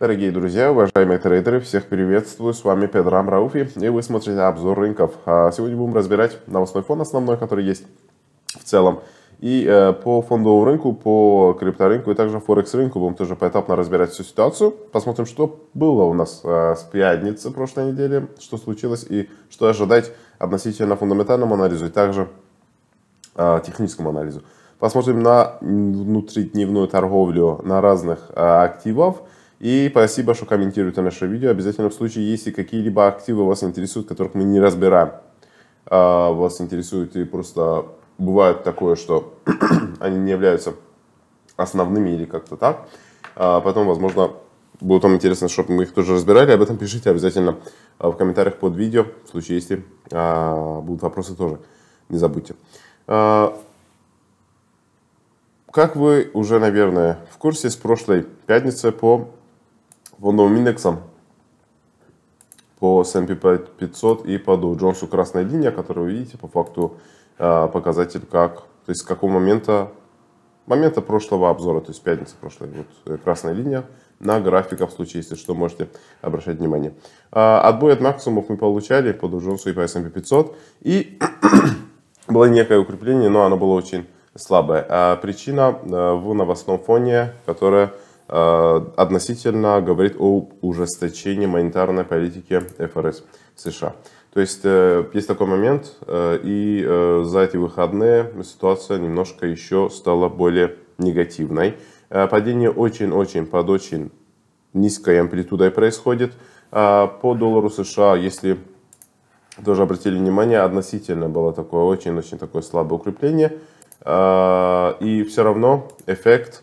Дорогие друзья, уважаемые трейдеры, всех приветствую, с вами Педро Рауфи, и вы смотрите обзор рынков. А сегодня будем разбирать новостной фон основной, который есть в целом. И э, по фондовому рынку, по крипторынку и также форекс рынку будем тоже поэтапно разбирать всю ситуацию. Посмотрим, что было у нас э, с пятницы прошлой недели, что случилось и что ожидать относительно фундаментальному анализу и также э, техническому анализу. Посмотрим на внутридневную торговлю на разных активов. активов и спасибо, что комментируете наше видео. Обязательно в случае, если какие-либо активы вас интересуют, которых мы не разбираем, а, вас интересуют и просто бывает такое, что они не являются основными или как-то так. А, потом, возможно, будет вам интересно, чтобы мы их тоже разбирали. Об этом пишите обязательно а, в комментариях под видео, в случае, если будут вопросы тоже. Не забудьте. как вы уже, наверное, в курсе, с прошлой пятницы по фондовым индексам по S&P 500 и по Dow Jones красная линия, которую вы видите по факту а, показатель как, то есть с какого момента, момента прошлого обзора, то есть пятница прошлой, вот э, красная линия на графиках, в случае, если что, можете обращать внимание. А, отбой от максимумов мы получали по Dow Jones и по S&P 500 и было некое укрепление, но оно было очень слабое. А причина э, в новостном фоне, которая Э, относительно говорит о ужесточении монетарной политики ФРС США. То есть э, есть такой момент, э, и за эти выходные ситуация немножко еще стала более негативной. Падение очень-очень под очень низкой амплитудой происходит. А, по доллару США, если тоже обратили внимание, относительно было такое очень-очень такое слабое укрепление. А, и все равно эффект,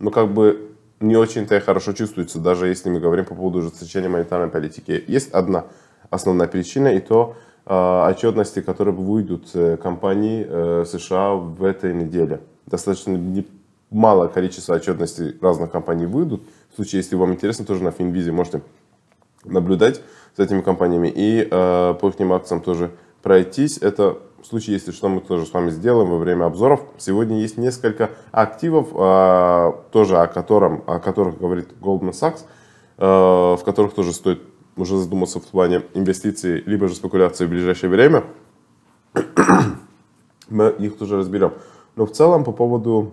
ну как бы не очень-то и хорошо чувствуется, даже если мы говорим по поводу ужесточения монетарной политики. Есть одна основная причина, и то э, отчетности, которые выйдут э, компании э, США в этой неделе. Достаточно не, мало количество отчетностей разных компаний выйдут. В случае, если вам интересно, тоже на Финвизе можете наблюдать за этими компаниями. И э, по их акциям тоже пройтись. Это в случае, если что, мы тоже с вами сделаем во время обзоров. Сегодня есть несколько активов, а, тоже о, котором, о которых говорит Goldman Sachs, а, в которых тоже стоит уже задуматься в плане инвестиций, либо же спекуляции в ближайшее время. мы их тоже разберем. Но ну, в целом по поводу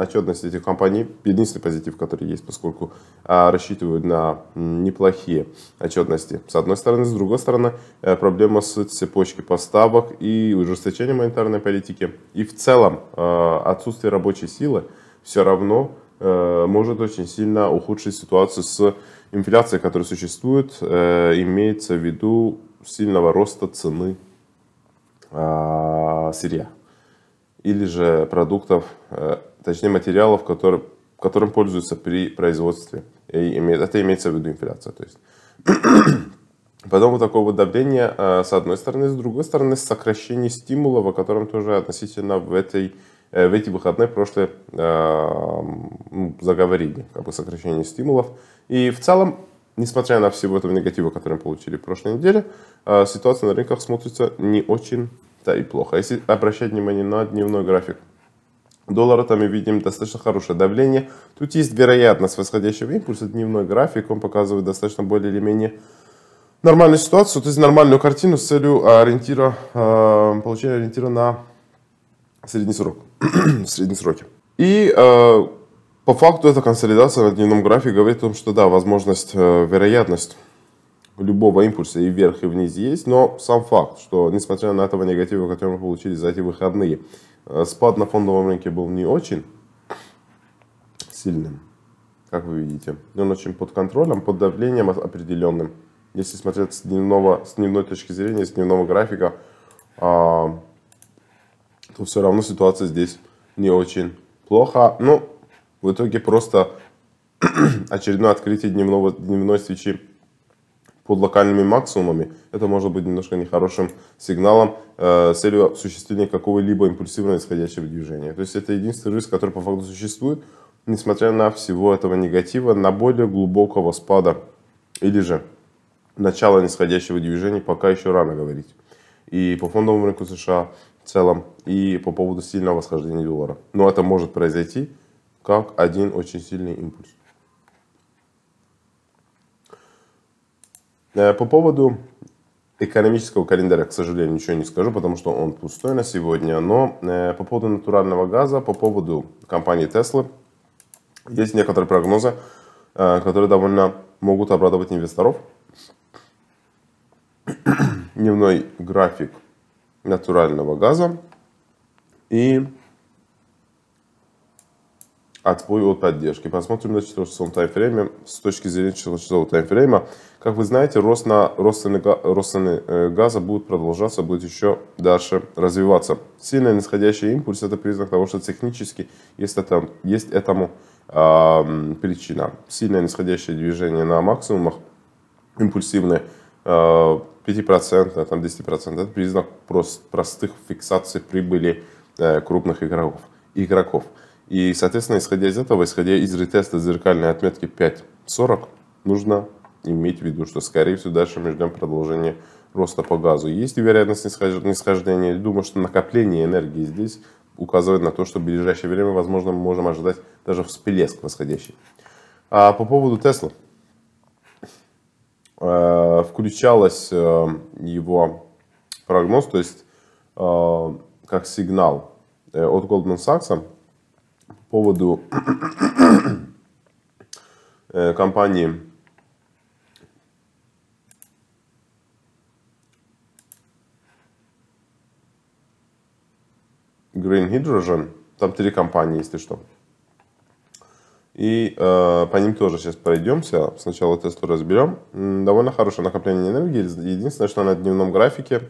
отчетности этих компаний, единственный позитив, который есть, поскольку а, рассчитывают на неплохие отчетности. С одной стороны, с другой стороны, э, проблема с цепочкой поставок и ужесточением монетарной политики. И в целом а, отсутствие рабочей силы все равно э, может очень сильно ухудшить ситуацию с инфляцией, которая существует, э, имеется в виду сильного роста цены а, сырья или же продуктов, э, точнее материалов, которые, которым пользуются при производстве. И это имеется в виду инфляция. То есть. Потом вот такое вот давление, э, с одной стороны, с другой стороны, сокращение стимулов, о котором тоже относительно в, этой, э, в эти выходные прошлые заговорили, как бы сокращение стимулов. И в целом, несмотря на всего этого негатива, который мы получили в прошлой неделе, ситуация на рынках смотрится не очень да, и плохо. А если обращать внимание на дневной график доллара, там мы видим достаточно хорошее давление. Тут есть вероятность восходящего импульса, дневной график, он показывает достаточно более или менее нормальную ситуацию, то есть нормальную картину с целью а, ориентира, а, получения ориентира на средний срок, в среднесроке. И по факту эта консолидация на дневном графике говорит о том, что да, возможность, э, вероятность любого импульса и вверх, и вниз есть, но сам факт, что несмотря на этого негатива, который мы получили за эти выходные, э, спад на фондовом рынке был не очень сильным, как вы видите. Он очень под контролем, под давлением определенным. Если смотреть с, дневного, с дневной точки зрения, с дневного графика, а, то все равно ситуация здесь не очень плохо. Ну, в итоге просто очередное открытие дневного, дневной свечи под локальными максимумами, это может быть немножко нехорошим сигналом э, с целью осуществления какого-либо импульсивного исходящего движения. То есть это единственный риск, который по факту существует, несмотря на всего этого негатива, на более глубокого спада или же начала нисходящего движения пока еще рано говорить. И по фондовому рынку США в целом, и по поводу сильного восхождения доллара. Но это может произойти как один очень сильный импульс. Э, по поводу экономического календаря, к сожалению, ничего не скажу, потому что он пустой на сегодня. Но э, по поводу натурального газа, по поводу компании Tesla, есть некоторые прогнозы, э, которые довольно могут обрадовать инвесторов. Дневной график натурального газа и отбой а от поддержки. Посмотрим на 4 таймфрейме. С точки зрения 4 таймфрейма, как вы знаете, рост, на, рост, цены, рост цены э, газа будет продолжаться, будет еще дальше развиваться. Сильно нисходящий импульс – это признак того, что технически есть, это, есть этому э, причина. Сильное нисходящее движение на максимумах, импульсивные э, 5%, там 10% – это признак прост, простых фиксаций прибыли э, крупных игроков. игроков. И, соответственно, исходя из этого, исходя из ретеста зеркальной отметки 5.40, нужно иметь в виду, что, скорее всего, дальше мы ждем продолжения роста по газу. Есть вероятность нисхождения? Думаю, что накопление энергии здесь указывает на то, что в ближайшее время, возможно, мы можем ожидать даже всплеск восходящий. А по поводу Тесла. Э, Включалась э, его прогноз, то есть э, как сигнал от Goldman Sachs, поводу э, компании Green Hydrogen. Там три компании, если что. И э, по ним тоже сейчас пройдемся. Сначала тесту разберем. Довольно хорошее накопление энергии. Единственное, что на дневном графике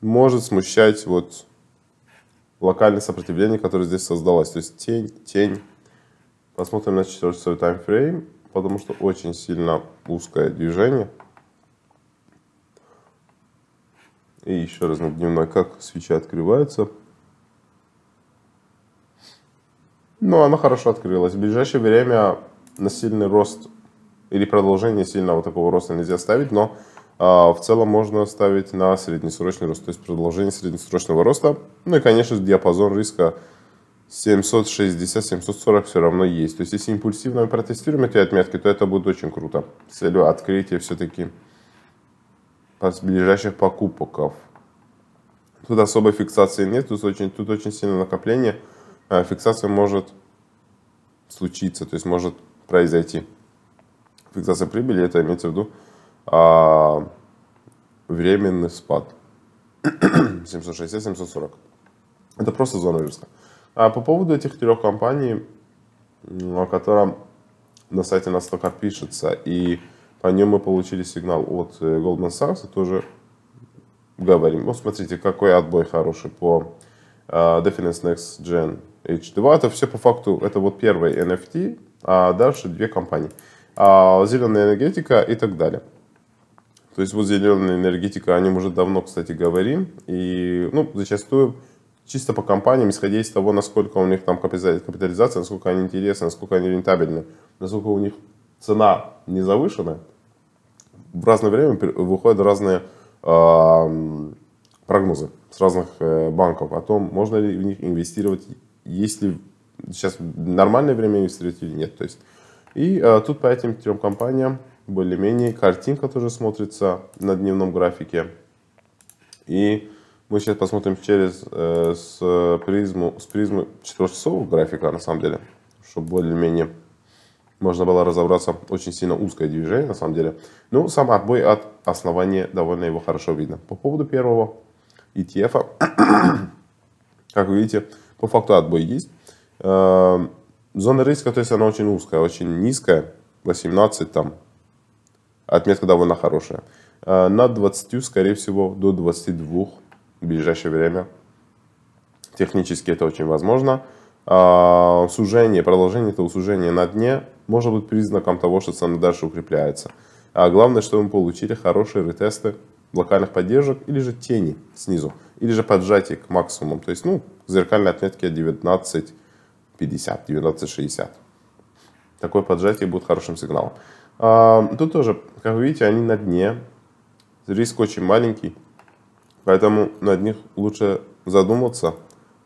может смущать вот локальное сопротивление, которое здесь создалось. То есть тень, тень. Посмотрим на 4-часовой таймфрейм, потому что очень сильно узкое движение. И еще раз на дневной, как свеча открывается. Ну, она хорошо открылась. В ближайшее время на сильный рост или продолжение сильного такого роста нельзя ставить, но а, в целом можно ставить на среднесрочный рост, то есть продолжение среднесрочного роста. Ну и, конечно, диапазон риска 760-740 все равно есть. То есть, если импульсивно мы протестируем эти отметки, то это будет очень круто. С целью открытия все-таки ближайших покупок. Тут особой фиксации нет, тут очень, тут очень сильное накопление. А, фиксация может случиться, то есть может произойти. Фиксация прибыли, это имеется в виду а, временный спад 760-740. Это просто зона риска. А по поводу этих трех компаний, о котором на сайте Nasdaq пишется, и по нем мы получили сигнал от э, Goldman Sachs, тоже говорим. Вот ну, смотрите, какой отбой хороший по uh, Defense Next Gen H2. Это все по факту, это вот первый NFT, а дальше две компании. Uh, а, зеленая энергетика и так далее. То есть вот зеленая энергетика, о нем уже давно, кстати, говорим. И ну, зачастую чисто по компаниям, исходя из того, насколько у них там капитализация, насколько они интересны, насколько они рентабельны, насколько у них цена не завышена, в разное время выходят разные э, прогнозы с разных э, банков о том, можно ли в них инвестировать, если сейчас нормальное время инвестировать или нет. То есть, и э, тут по этим трем компаниям более-менее, картинка тоже смотрится на дневном графике. И мы сейчас посмотрим через э, с призму, с призмы 4-часового графика, на самом деле, чтобы более-менее можно было разобраться. Очень сильно узкое движение, на самом деле. ну сам отбой от основания довольно его хорошо видно. По поводу первого ETF, как вы видите, по факту отбой есть. Э, зона риска, то есть она очень узкая, очень низкая, 18 там, Отметка довольно хорошая. Э, над 20, скорее всего, до 22 в ближайшее время. Технически это очень возможно. Э, сужение, продолжение этого сужения на дне может быть признаком того, что цена дальше укрепляется. А главное, чтобы мы получили хорошие ретесты локальных поддержек или же тени снизу, или же поджатие к максимуму. То есть, ну, зеркальные отметки 19.50, 19.60. Такое поджатие будет хорошим сигналом. А, тут тоже, как вы видите, они на дне. Риск очень маленький. Поэтому над них лучше задуматься,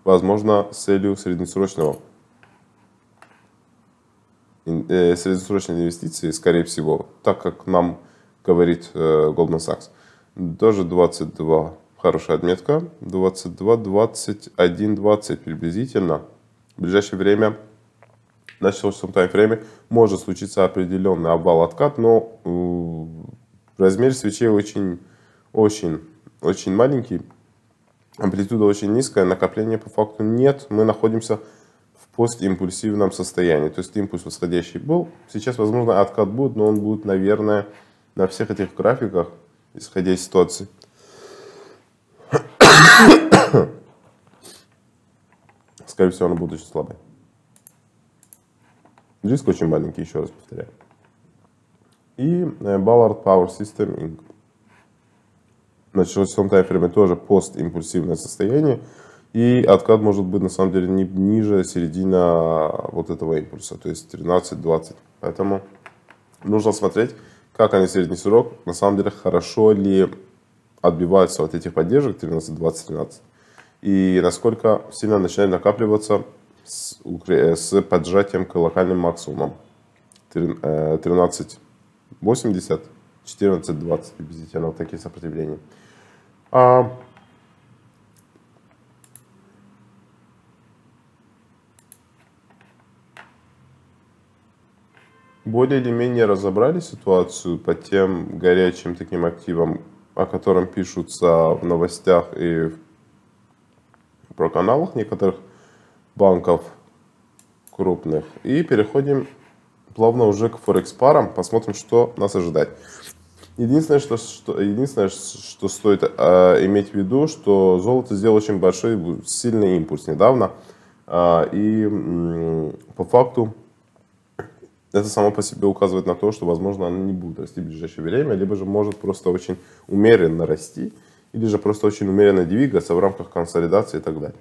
возможно, с целью среднесрочного э, среднесрочной инвестиции, скорее всего, так как нам говорит э, Goldman Sachs. Тоже 22, хорошая отметка, 22, 21, 20 приблизительно. В ближайшее время на небольшом таймфрейме может случиться определенный обвал, откат, но э, размер свечей очень, очень, очень маленький, амплитуда очень низкая, накопления по факту нет, мы находимся в постимпульсивном состоянии, то есть импульс восходящий был, сейчас, возможно, откат будет, но он будет, наверное, на всех этих графиках, исходя из ситуации. Скорее всего, он будет очень слабый. Риск очень маленький, еще раз повторяю. И э, Ballard Power System Inc. Началось в том таймфрейме тоже постимпульсивное состояние. И откат может быть на самом деле не ниже середина вот этого импульса, то есть 13-20. Поэтому нужно смотреть, как они средний срок, на самом деле хорошо ли отбиваются от этих поддержек 13-20-13. И насколько сильно начинает накапливаться с, э, с поджатием к локальным максимумам. 13.80, 14.20 приблизительно вот такие сопротивления. А, более или менее разобрали ситуацию по тем горячим таким активам, о котором пишутся в новостях и про каналах некоторых банков крупных. И переходим плавно уже к Форекс парам, посмотрим, что нас ожидает. Единственное, что, что, единственное, что стоит э, иметь в виду, что золото сделал очень большой, сильный импульс недавно. Э, и э, по факту это само по себе указывает на то, что, возможно, оно не будет расти в ближайшее время, либо же может просто очень умеренно расти, или же просто очень умеренно двигаться в рамках консолидации и так далее.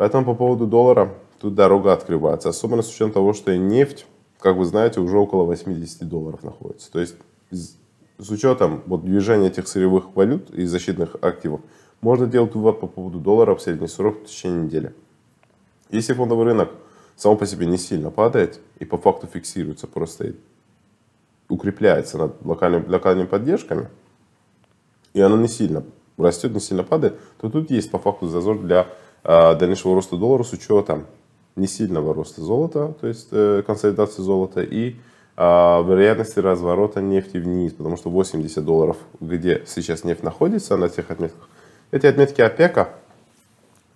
Поэтому по поводу доллара тут дорога открывается. Особенно с учетом того, что нефть, как вы знаете, уже около 80 долларов находится. То есть с учетом вот движения этих сырьевых валют и защитных активов, можно делать вывод по поводу доллара в средний срок в течение недели. Если фондовый рынок само по себе не сильно падает и по факту фиксируется, просто укрепляется над локальными, локальными поддержками, и она не сильно растет, не сильно падает, то тут есть по факту зазор для а, дальнейшего роста доллара с учетом не сильного роста золота, то есть э, консолидации золота и а, вероятности разворота нефти вниз, потому что 80 долларов, где сейчас нефть находится на тех отметках, эти отметки ОПЕКа,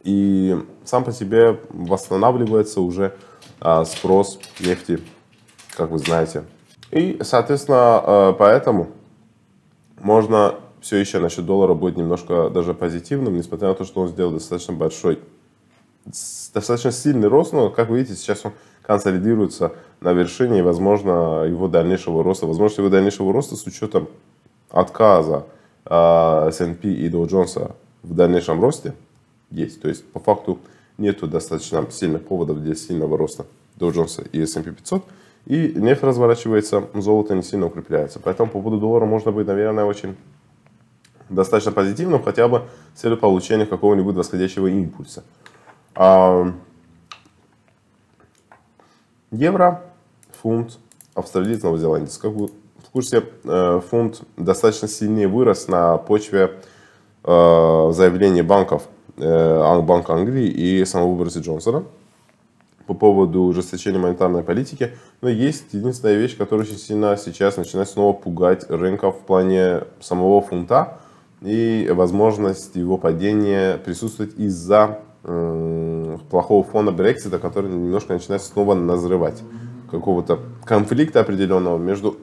и сам по себе восстанавливается уже а, спрос нефти, как вы знаете. И, соответственно, э, поэтому можно все еще насчет доллара будет немножко даже позитивным, несмотря на то, что он сделал достаточно большой, достаточно сильный рост, но, как вы видите, сейчас он консолидируется на вершине, и, возможно, его дальнейшего роста, возможно, его дальнейшего роста с учетом отказа S&P а, и Dow Jones в дальнейшем росте есть. То есть, по факту, нету достаточно сильных поводов для сильного роста Dow Jones и S&P 500. И нефть разворачивается, золото не сильно укрепляется. Поэтому по поводу доллара можно быть, наверное, очень достаточно позитивным, хотя бы с целью получения какого-нибудь восходящего импульса. А, евро, фунт, австралийский новозеландец. Как вы в курсе, э, фунт достаточно сильнее вырос на почве э, заявления банков э, Банка Англии и самого Бориса Джонсона по поводу ужесточения монетарной политики. Но есть единственная вещь, которая очень сильно сейчас начинает снова пугать рынков в плане самого фунта и возможность его падения присутствовать из-за э, плохого фона Брексита, который немножко начинает снова назрывать какого-то конфликта определенного между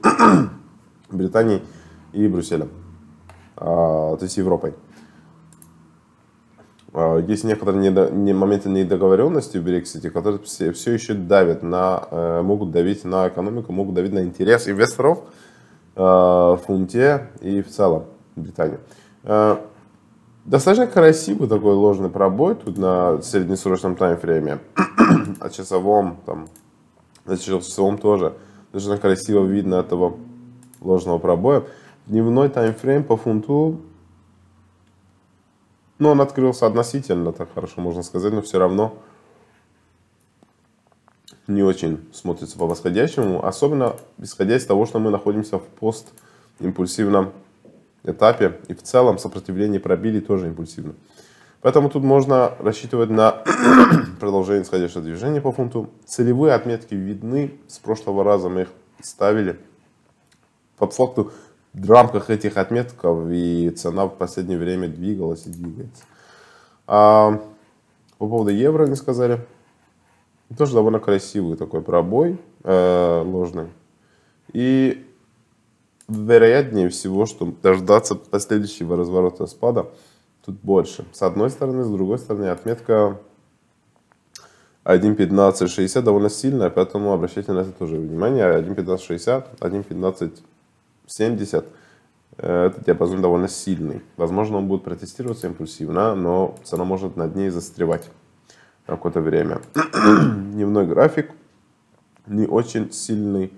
Британией и Брюсселем, а, то есть Европой. А, есть некоторые недо, моменты недоговоренности в Брексите, которые все, еще давят на, э, могут давить на экономику, могут давить на интерес инвесторов э, в фунте и в целом Британии. Э, достаточно красивый такой ложный пробой тут на среднесрочном таймфрейме, а часовом там, на часовом тоже. Достаточно красиво видно этого ложного пробоя. Дневной таймфрейм по фунту, ну он открылся относительно, так хорошо можно сказать, но все равно не очень смотрится по восходящему, особенно исходя из того, что мы находимся в постимпульсивном импульсивном этапе и в целом сопротивление пробили тоже импульсивно. Поэтому тут можно рассчитывать на продолжение сходящего движения по фунту. Целевые отметки видны, с прошлого раза мы их ставили. По факту в рамках этих отметков и цена в последнее время двигалась и двигается. А, по поводу евро не сказали. Тоже довольно красивый такой пробой э, ложный. И вероятнее всего, что дождаться последующего разворота спада тут больше. С одной стороны, с другой стороны, отметка 1.15.60 довольно сильная, поэтому обращайте на это тоже внимание. 1.15.60, 1.15.70 э, этот диапазон довольно сильный. Возможно, он будет протестироваться импульсивно, но цена может над ней застревать какое-то время. Дневной график не очень сильный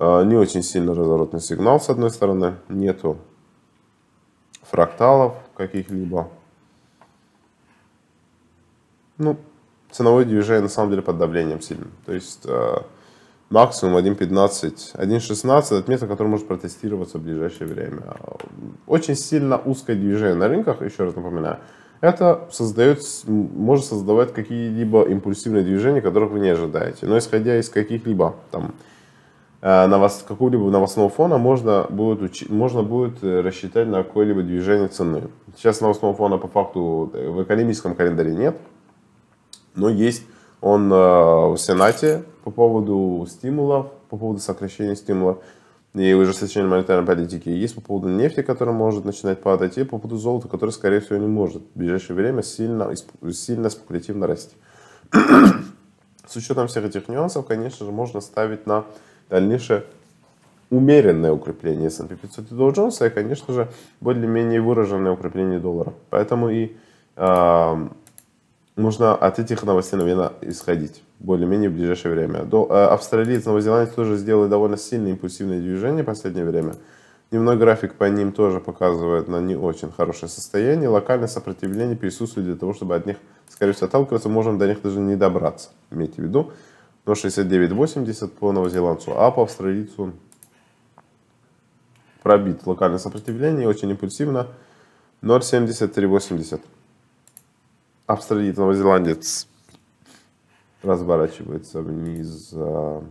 Э, не очень сильно разворотный сигнал, с одной стороны. Нету фракталов каких-либо. Ну, ценовое движение на самом деле под давлением сильно. То есть э, максимум 1.15, 1.16 отметка, которая может протестироваться в ближайшее время. Очень сильно узкое движение на рынках, еще раз напоминаю, это создает, может создавать какие-либо импульсивные движения, которых вы не ожидаете. Но исходя из каких-либо там а, новос, какого-либо новостного фона можно будет, уч... можно будет э, рассчитать на какое-либо движение цены. Сейчас новостного фона по факту э, в экономическом календаре нет, но есть он э, в Сенате по поводу стимулов, по поводу сокращения стимулов и ужесточения монетарной политики. Есть по поводу нефти, которая может начинать падать, и по поводу золота, которое, скорее всего, не может в ближайшее время сильно, сильно спекулятивно расти. С учетом всех этих нюансов, конечно же, можно ставить на дальнейшее умеренное укрепление S&P 500 и Dow Jones, а и, конечно же, более-менее выраженное укрепление доллара. Поэтому и э, а, нужно от этих новостей, наверное, исходить более-менее в ближайшее время. До, э, австралиец, новозеландец тоже сделали довольно сильное импульсивное движение в последнее время. Дневной график по ним тоже показывает на не очень хорошее состояние. Локальное сопротивление присутствует для того, чтобы от них, скорее всего, отталкиваться. Можем до них даже не добраться, имейте в виду. Но 69,80 по новозеландцу, а по австралийцу пробит локальное сопротивление, очень импульсивно. 0,73,80. Австралиец, новозеландец разворачивается вниз. А,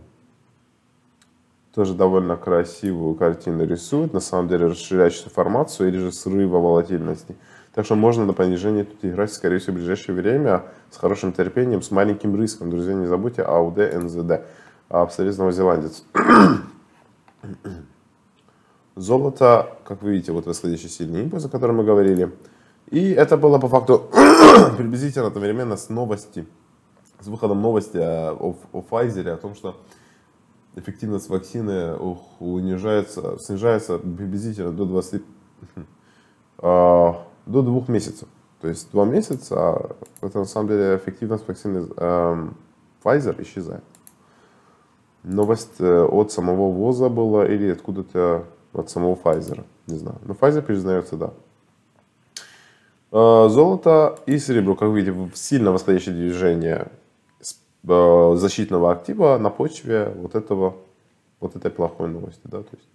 тоже довольно красивую картину рисует. На самом деле расширяющую формацию или же срыва волатильности. Так что можно на понижение тут играть, скорее всего, в ближайшее время с хорошим терпением, с маленьким риском. Друзья, не забудьте АУД, НЗД. Абсолютно новозеландец. Золото, как вы видите, вот восходящий сильный импульс, о котором мы говорили. И это было по факту приблизительно одновременно с новости, с выходом новости а, о, о Pfizer, о том, что эффективность вакцины ух, унижается, снижается приблизительно до 20... до двух месяцев. То есть два месяца, а это на самом деле эффективность вакцины э, Pfizer исчезает. Новость э, от самого ВОЗа была или откуда-то от самого Pfizer, не знаю. Но ну, Pfizer признается, да. Э, золото и серебро, как видите, в сильно восходящее движение э, защитного актива на почве вот этого, вот этой плохой новости, да, то есть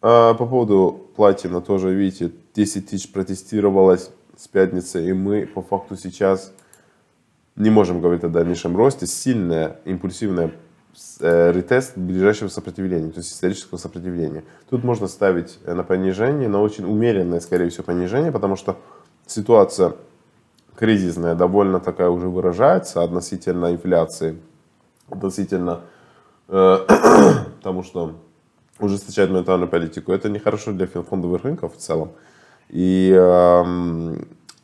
а по поводу платина тоже, видите, 10 тысяч протестировалось с пятницы, и мы по факту сейчас не можем говорить о дальнейшем росте. Сильная импульсивная э, ретест ближайшего сопротивления, то есть исторического сопротивления. Тут можно ставить э, на понижение, на очень умеренное, скорее всего, понижение, потому что ситуация кризисная довольно такая уже выражается относительно инфляции, относительно э, тому, что ужесточать монетарную политику. Это нехорошо для фондовых рынков в целом. И э,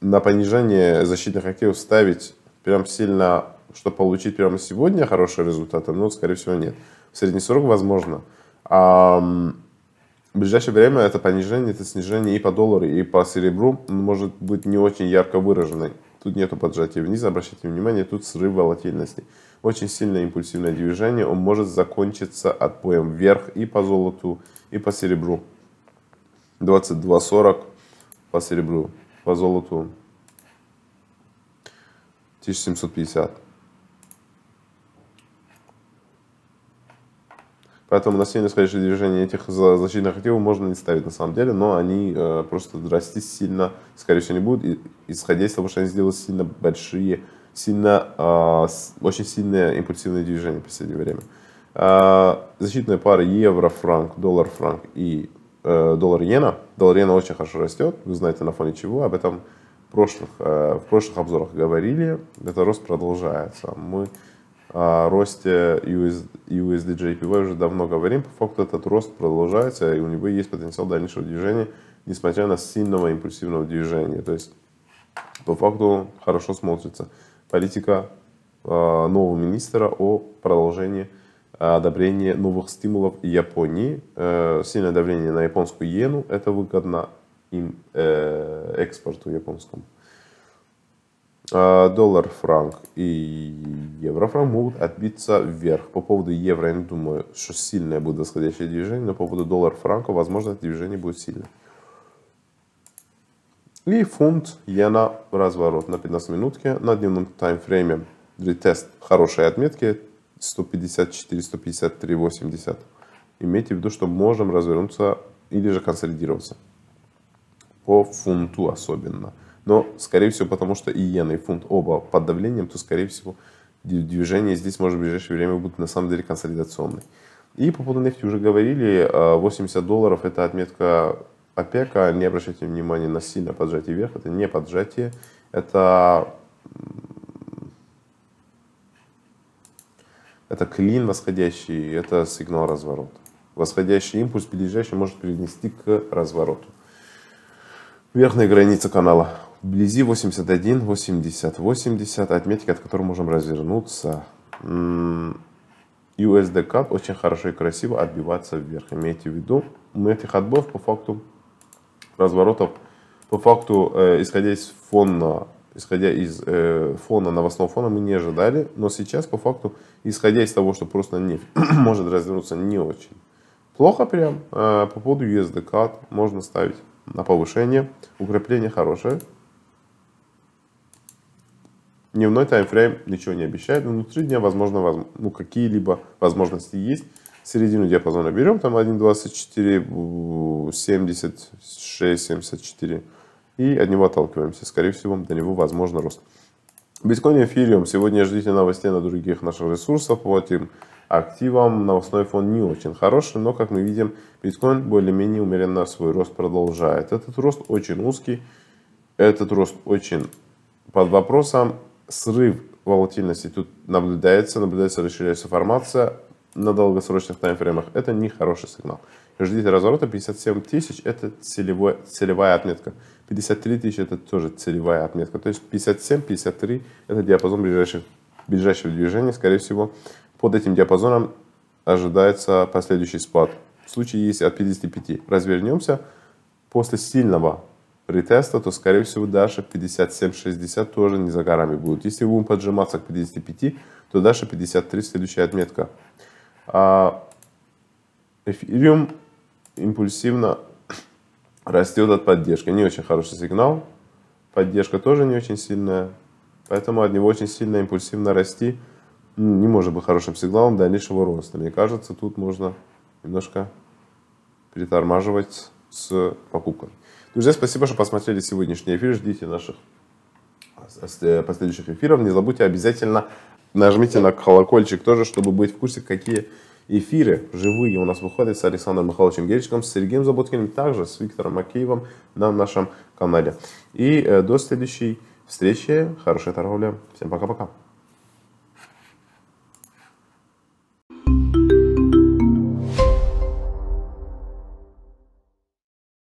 на понижение защитных активов ставить прям сильно, что получить прямо сегодня хорошие результаты, ну, скорее всего, нет. В средний срок возможно. А в ближайшее время это понижение, это снижение и по доллару, и по серебру может быть не очень ярко выраженной. Тут нету поджатия вниз, обращайте внимание, тут срыв волатильности. Очень сильное импульсивное движение, он может закончиться отплеем вверх и по золоту, и по серебру. 22.40 по серебру, по золоту 1750. Поэтому на сильно скорейшее движение этих защитных активов можно не ставить на самом деле, но они э, просто расти сильно, скорее всего, не будут, и, исходя из того, что они сделают сильно большие сильно, а, очень сильное импульсивное движение в последнее время. А, защитная пара евро-франк, доллар-франк и э, доллар-иена. Доллар-иена очень хорошо растет, вы знаете на фоне чего, об этом в прошлых, э, в прошлых обзорах говорили. Этот рост продолжается. Мы а, о росте US, USDJPY уже давно говорим. По факту этот рост продолжается, и у него есть потенциал дальнейшего движения, несмотря на сильного импульсивного движения. То есть, по факту, хорошо смотрится политика э, нового министра о продолжении э, одобрения новых стимулов Японии. Э, сильное давление на японскую иену, это выгодно им экспорту японскому. Доллар, франк и еврофранк могут отбиться вверх. По поводу евро, я не думаю, что сильное будет восходящее движение, но по поводу доллар-франка, возможно, это движение будет сильное. И фунт иена разворот на 15 минутке. На дневном таймфрейме ретест хорошие отметки 154, 15380 Имейте в виду, что можем развернуться или же консолидироваться. По фунту особенно. Но, скорее всего, потому что и иена, и фунт оба под давлением, то, скорее всего, движение здесь может в ближайшее время будет на самом деле консолидационной. И по поводу нефти уже говорили, 80 а, долларов это отметка опека, не обращайте внимания на сильное поджатие вверх, это не поджатие, это, это клин восходящий, это сигнал разворота. Восходящий импульс, ближайший, может перенести к развороту. Верхняя граница канала вблизи 81, 80, 80, отметки, от которой можем развернуться. USD Cup очень хорошо и красиво отбиваться вверх. Имейте в виду, у этих отбоев по факту разворотов по факту, э, исходя из фона, исходя из э, фона, новостного фона, мы не ожидали, но сейчас по факту, исходя из того, что просто нефть может развернуться не очень плохо прям, э, по поводу USDK можно ставить на повышение, укрепление хорошее. Дневной таймфрейм ничего не обещает, но внутри дня, возможно, воз... ну, какие-либо возможности есть середину диапазона берем, там 1,24, 76, 74, и от него отталкиваемся. Скорее всего, до него возможно рост. Биткоин и эфириум. Сегодня ждите новостей на других наших ресурсах по этим активам. Новостной фон не очень хороший, но, как мы видим, биткоин более-менее умеренно свой рост продолжает. Этот рост очень узкий, этот рост очень под вопросом. Срыв волатильности тут наблюдается, наблюдается расширяется формация, на долгосрочных таймфреймах, это не хороший сигнал. Ждите разворота 57 тысяч, это целевой, целевая отметка. 53 тысячи это тоже целевая отметка. То есть 57-53 это диапазон ближайших, ближайшего движения. Скорее всего, под этим диапазоном ожидается последующий спад. В случае, если от 55 развернемся, после сильного ретеста, то, скорее всего, дальше 57-60 тоже не за горами будут. Если будем поджиматься к 55, то дальше 53 следующая отметка. А эфириум импульсивно растет от поддержки. Не очень хороший сигнал. Поддержка тоже не очень сильная. Поэтому от него очень сильно импульсивно расти не может быть хорошим сигналом дальнейшего роста. Мне кажется, тут можно немножко притормаживать с покупками. Друзья, спасибо, что посмотрели сегодняшний эфир. Ждите наших э, последующих эфиров. Не забудьте обязательно Нажмите на колокольчик тоже, чтобы быть в курсе, какие эфиры живые у нас выходят с Александром Михайловичем Геричком, с Сергеем Заботкиным, также с Виктором Макеевым на нашем канале. И э, до следующей встречи. Хорошей торговля, Всем пока-пока.